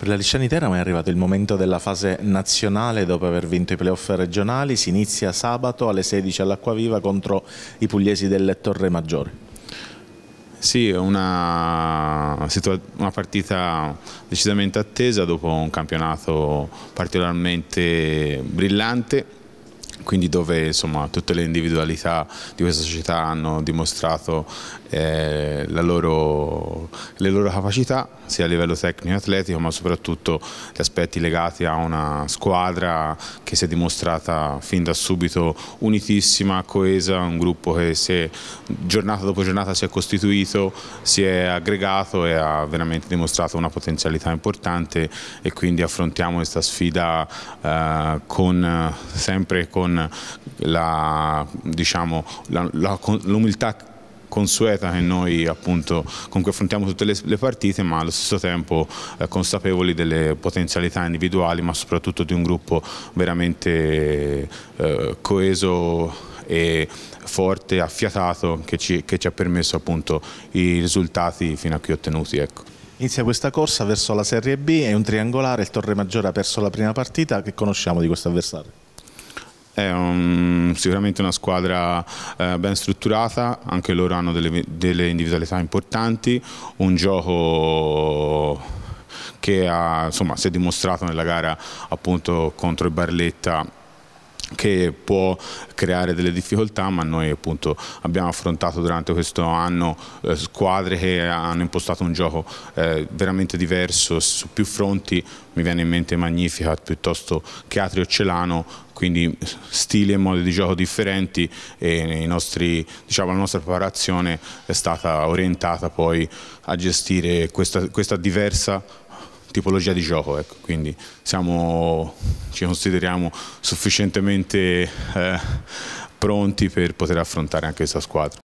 Per la Lisciani Teramo è arrivato il momento della fase nazionale dopo aver vinto i playoff regionali, si inizia sabato alle 16 all'Acquaviva contro i pugliesi del Torre Maggiore. Sì, è una, una partita decisamente attesa dopo un campionato particolarmente brillante quindi dove insomma, tutte le individualità di questa società hanno dimostrato eh, loro, le loro capacità sia a livello tecnico e atletico ma soprattutto gli aspetti legati a una squadra che si è dimostrata fin da subito unitissima, coesa, un gruppo che è, giornata dopo giornata si è costituito, si è aggregato e ha veramente dimostrato una potenzialità importante e quindi affrontiamo questa sfida eh, con, sempre con Diciamo, con l'umiltà diciamo, consueta che noi appunto con cui affrontiamo tutte le, le partite ma allo stesso tempo eh, consapevoli delle potenzialità individuali ma soprattutto di un gruppo veramente eh, coeso e forte, affiatato che ci, che ci, ha permesso appunto i risultati fino a qui ottenuti. Ecco. Inizia questa corsa verso la Serie B, è un triangolare, il Torre Maggiore ha perso la prima partita, che conosciamo di questo avversario? È un, sicuramente una squadra eh, ben strutturata, anche loro hanno delle, delle individualità importanti, un gioco che ha, insomma, si è dimostrato nella gara appunto, contro il Barletta che può creare delle difficoltà ma noi appunto, abbiamo affrontato durante questo anno eh, squadre che hanno impostato un gioco eh, veramente diverso su più fronti mi viene in mente Magnifica piuttosto che Atrio Celano quindi stili e modi di gioco differenti e nostri, diciamo, la nostra preparazione è stata orientata poi a gestire questa, questa diversa tipologia di gioco, ecco. quindi siamo, ci consideriamo sufficientemente eh, pronti per poter affrontare anche questa squadra.